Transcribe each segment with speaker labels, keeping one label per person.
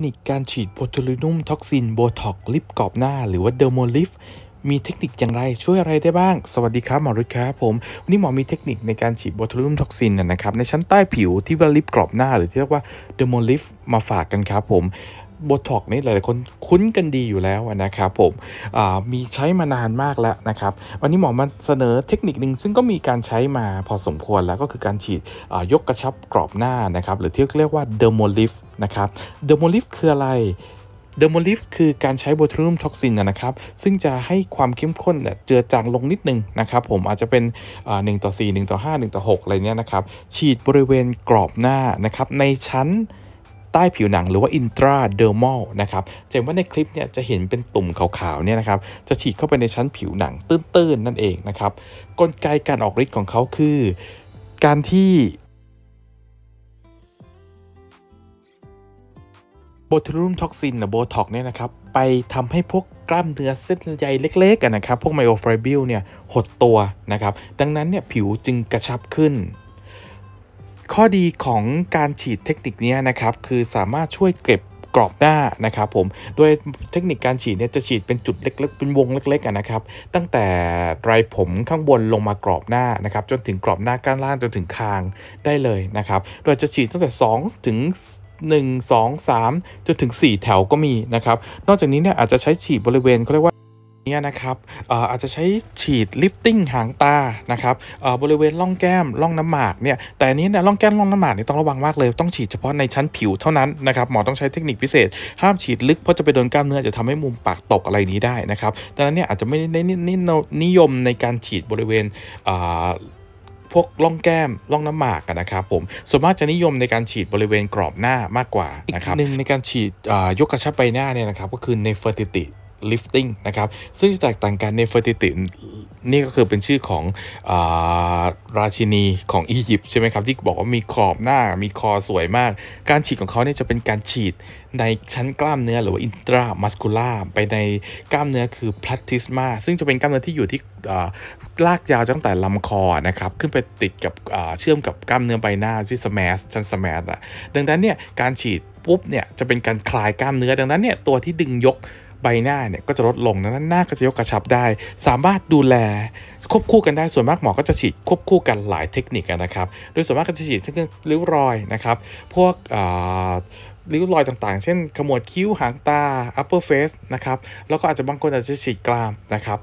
Speaker 1: คนิคการฉีดโบทูลินุมท็อกซินโบท็อกลิปกรอบหน้า หรือว่าเดอร์โมลิฟมีเทคนิคอย่างไรช่วยอะไรได้บ้าง สวัสดีครับ หมอฤธิ์ครับผม วันนี้หมอมีเทคนิคในการฉีดโบทูลินุมท็อกซินนะครับ ในชั้นใต้ผิวที่ว่าลิปกรอบหน้า หรือที่เรียกว่าเดอร์โมลิฟมาฝากกันครับผมบท็อกนี่ หลาย ๆ คนคุ้นกันดีอยู่แล้วนะครับ ผม มีใช้มานานมากแล้วนะครับ วันนี้หมอมาเสนอเทคนิคหนึ่งซึ่งก็มีการใช้มาพอสมควรแล้วก็คือการฉีดยกกระชับกรอบหน้านะครับ หรือที่เรียกว่าเดอร์โมลิฟนะครับเดอร์โมลิฟคืออะไรเดอร์โมลิฟคือการใช้โบทูรุมท็อกซินนะครับ ซึ่งจะให้ความเข้มข้นเจือจางลงนิดนึงนะครับ ผมอาจจะเป็นหนึ่งต่อสี่หนึ่งต่อห้าหนึ่งต่อหกอะไรเนี้ยนะครับฉีดบริเวณกรอบหน้านะครับในชั้นใต้ผิวหนังหรือว่า intradermal นะครับจะเห็นว่าในคลิปเนี่ยจะเห็นเป็นตุ่มขาวๆ เนี่ยนะครับ จะฉีดเข้าไปในชั้นผิวหนังตื้นๆ นั่นเองนะครับ กลไกการออกฤทธิ์ของเขาคือ การที่โบทูลูมท็อกซินหรือโบท็อกเนี่ยนะครับ ไปทำให้พวกกล้ามเนื้อเส้นใยเล็กๆกันนะครับ พวกไมโอไฟบิลเนี่ย หดตัวนะครับ ดังนั้นเนี่ยผิวจึงกระชับขึ้นข้อดีของการฉีดเทคนิคนี้นะครับคือสามารถช่วยเก็บกรอบหน้านะครับผมโดยเทคนิคการฉีดเนี่ยจะฉีดเป็นจุดเล็ก ๆ เป็นวงเล็กๆนะครับตั้งแต่ไรผมข้างบนลงมากรอบหน้านะครับจนถึงกรอบหน้าก้านล่างจนถึงคางได้เลยนะครับโดยจะฉีดตั้งแต่ 2 ถึง1 2 3จนถึง 4 แถวก็มีนะครับนอกจากนี้เนี่ยอาจจะใช้ฉีดบริเวณเขาเรียกว่านี้นะครับอาจจะใช้ฉีดลิฟติ้งหางตานะครับบริเวณร่องแก้มร่องน้ำหมากเนี่ยแต่นี้เนี่ยร่องแก้มร่องน้ำหมากนี่ต้องระวังมากเลย ต้องฉีดเฉพาะในชั้นผิวเท่านั้นนะครับหมอต้องใช้เทคนิคพิเศษ ห้ามฉีดลึกเพราะจะไปโดนกล้ามเนื้อจะทำให้มุมปากตกอะไรนี้ได้นะครับดังนั้นเนี่ยอาจจะไม่ได้นิยมในการฉีดบริเวณพวกล่องแก้มล่องน้ำหมากนะครับผมส่วนมากจะนิยมในการฉีดบริเวณกรอบหน้ามากกว่านะครับหนึ่งในการฉีดยกกระชับใบหน้าเนี่ยนะครับก็คือในเฟอร์ติติ lifting นะครับ ซึ่งจะแตกต่างกันในเฟอร์ติตินี่ก็คือเป็นชื่อของอราชินีของอียิปต์ใช่ไหมครับ ที่บอกว่ามีขอบหน้า มีคอสวยมาก การฉีดของเขาเนี่ยจะเป็นการฉีดในชั้นกล้ามเนื้อหรือว่าอินทรามัสคูล่าไปในกล้ามเนื้อคือพลาสติสมาซึ่งจะเป็นกล้ามเนื้อที่อยู่ที่ลากยาวตั้งแต่ลำคอนะครับ ขึ้นไปติดกับเชื่อมกับกล้ามเนื้อใบหน้าที่สมสชั้นสมสอ่ะดังนั้นเนี่ยการฉีดปุ๊บเนี่ยจะเป็นการคลายกล้ามเนื้อ ดังนั้นเนี่ยตัวที่ดึงยกใบหน้าเนี่ย ก็จะลดลงดังนั้นหน้าก็จะยกกระชับได้ สามารถดูแลควบคู่กันได้ส่วนมากหมอก็จะฉีดควบคู่กันหลายเทคนิคนะครับโดยส่วนมากก็จะฉีดทั้งริ้วรอยนะครับพวกริ้วรอยต่างๆ เช่น ขมวดคิ้วหางตา upper face นะครับแล้วก็อาจจะบางคนอาจจะฉีดกรามนะครับ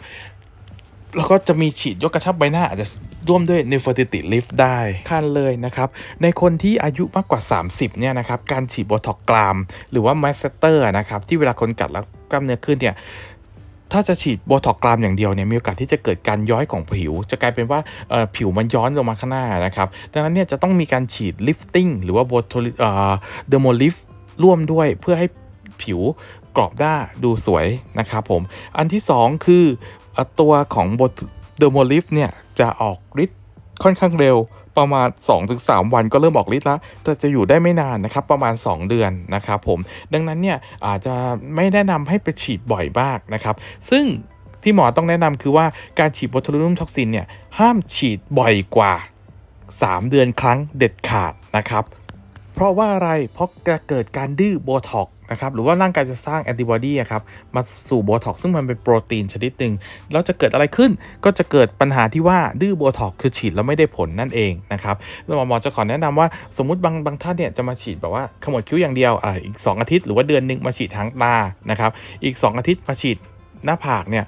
Speaker 1: แล้วก็จะมีฉีดยกกระชับใบหน้าอาจจะร่วมด้วย n e f e r t i t ล lift ได้คันเลยนะครับในคนที่อายุมากกว่า 30เนี่ยนะครับการฉีดบอท็อกกราม หรือว่าแมสเตอร์นะครับที่เวลาคนกัดแล้วกล้ามเนื้อขึ้นเนี่ยถ้าจะฉีดบอท็อกกรามอย่างเดียวเนี่ยมีโอกาสที่จะเกิดการย้อยของผิว จะกลายเป็นว่าผิวมันย้อนลงมาข้างหน้านะครับดังนั้นเนี่ยจะต้องมีการฉีดลิฟติ้งหรือว่าบบท็อกเดอร์โมลิฟร่วมด้วยเพื่อให้ผิวกรอบได้าดูสวยนะครับผมอันที่ 2 คือตัวของบทเดอร์โมลิฟเนี่ย จะออกฤทธิ์ค่อนข้างเร็วประมาณ 2-3 วันก็เริ่มออกฤทธิ์แล้ว แต่จะอยู่ได้ไม่นานนะครับ ประมาณ 2 เดือนนะครับผม ดังนั้นเนี่ย อาจจะไม่แนะนำให้ไปฉีดบ่อยมากนะครับ ซึ่งที่หมอต้องแนะนำคือว่าการฉีดบอทลูนุมท็อกซินเนี่ย ห้ามฉีดบ่อยกว่า 3 เดือนครั้งเด็ดขาดนะครับ เพราะว่าอะไร เพราะจะเกิดการดื้อโบท็อกนะครับหรือว่าร่างกายจะสร้างแอนติบอดีครับมาสู่โบท็อก ซึ่งมันเป็นโปรตีนชนิดหนึ่งแล้วจะเกิดอะไรขึ้นก็จะเกิดปัญหาที่ว่า ดื้อโบท็อก คือฉีดแล้วไม่ได้ผลนั่นเองนะครับหมอจะขอแนะนำว่าสมมติบางบางท่านเนี่ย จะมาฉีดแบบว่าขมวดคิ้วอย่างเดียวอ่าอีก 2 อาทิตย์หรือว่าเดือนหนึ่งมาฉีดทางตานะครับอีก 2 อาทิตย์มาฉีดหน้าผากเนี่ย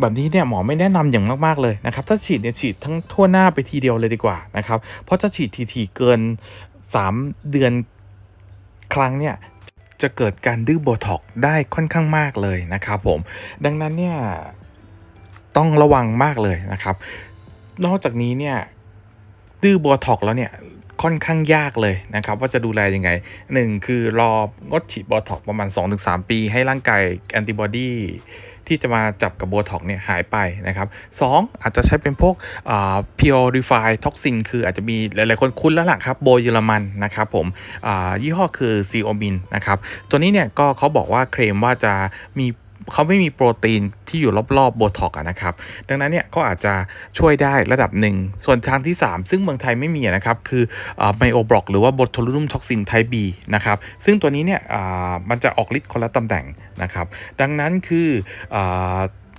Speaker 1: แบบนี้เนี่ยหมอไม่แนะนำอย่างมากๆเลยนะครับ ถ้าฉีดเนี่ยฉีดทั้งทั่วหน้าไปทีเดียวเลยดีกว่านะครับเพราะจะฉีดทีๆเกิน 3 เดือนครั้งเนี่ยจะเกิดการดื้อโบท็อกได้ค่อนข้างมากเลยนะครับผมดังนั้นเนี่ยต้องระวังมากเลยนะครับ นอกจากนี้เนี่ยดื้อโบท็อกแล้วเนี่ยค่อนข้างยากเลยนะครับว่าจะดูแลยังไง 1 คือรองดฉีดบอท็อกประมาณ2-3ปีให้ร่างกายแอนติบอดีที่จะมาจับกับโบท็อกเนี่ยหายไปนะครับสองอาจจะใช้เป็นพวกเพิโอรฟไฟท็อกซินคืออาจจะมีหลายๆคนคุ้นแล้วล่ะครับโบเยอรมันนะครับผมยี่ห้อคือซีโอมินนะครับ ตัวนี้เนี่ย ก็เขาบอกว่าเคลมว่าจะมีเขาไม่มีโปรตีนที่อยู่รอบๆโบท็อกนะครับ ดังนั้นเนี่ยก็อาจจะช่วยได้ระดับหนึ่ง ส่วนทางที่ 3 ซึ่งเมืองไทยไม่มีนะครับ คือไมโอบล็อกหรือว่าบททลูนุมท็อกซินไทบีนะครับ ซึ่งตัวนี้เนี่ยมันจะออกฤทธิ์คนละตำแหน่งนะครับ ดังนั้นคืออ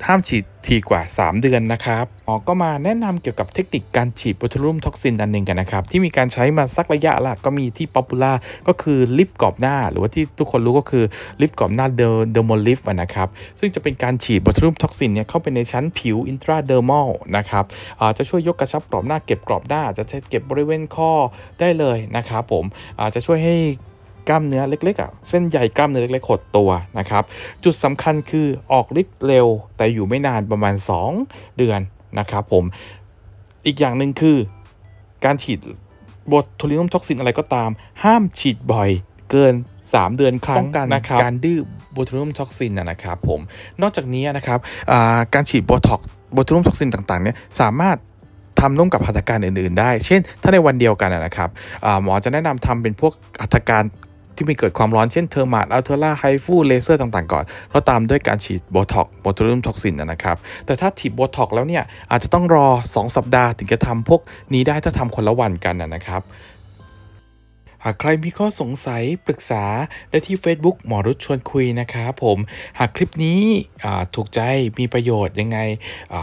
Speaker 1: ห้ามฉีดทีกว่า 3 เดือนนะครับหมอก็มาแนะนำเกี่ยวกับเทคนิคการฉีดโบทูลูมท็อกซินดันหนึ่งกันนะครับที่มีการใช้มาสักระยะละก็มีที่ป๊อปปูล่าก็คือลิฟต์กรอบหน้าหรือว่าที่ทุกคนรู้ก็คือลิฟต์กรอบหน้าเดอร์เดอร์มอลิฟนะครับซึ่งจะเป็นการฉีดโบทูลูมท็อกซินเนี่ยเข้าไปในชั้นผิวอินทราเดอร์มอลนะครับจะช่วยยกกระชับกรอบหน้าเก็บกรอบหน้า จะใช้เก็บบริเวณข้อได้เลยนะครับผมจะช่วยให้กล้ามเนื้อเล็กๆอ่ะเส้นใหญ่กล้ามเนื้อเล็กๆหดตัวนะครับ จุดสำคัญคือออกฤทธิ์เร็วแต่อยู่ไม่นานประมาณ 2 เดือนนะครับผม อีกอย่างหนึ่งคือ การฉีดบทโทลินุมท็อกซินอะไรก็ตาม ห้ามฉีดบ่อยเกิน 3 เดือนครั้งกันนะครับการดื้อบบทูลิมท็อกซินนะครับผม นอกจากนี้นะครับการฉีดบบท็อกบทูลิมท็อกซินต่างๆเนี่ยสามารถทำร่วมกับหัตถการอื่นๆ ได้ เช่น ถ้าในวันเดียวกันนะครับหมอจะแนะนำทำเป็นพวกหัตถการที่มีเกิดความร้อนเช่นเทอร์มาดอัลเทอร่า ไฮฟู เลเซอร์ต่างๆก่อนแล้วตามด้วยการฉีดโบท็อกโบทูลิมท็อกซินนะครับ แต่ถ้าฉีดโบท็อกแล้วเนี่ยอาจจะต้องรอ 2 สัปดาห์ถึงจะทำพวกนี้ได้ถ้าทำคนละวันกันนะครับ หากใครมีข้อสงสัยปรึกษาได้ที่ Facebook หมอรุชชวนคุยนะครับผมหากคลิปนี้ถูกใจมีประโยชน์ยังไง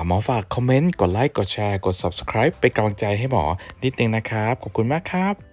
Speaker 1: หมอฝากคอมเมนต์กดไลค์กดแชร์กด Subscribe เป็นกำลังใจให้หมอนิดนึงนะครับขอบคุณมากครับ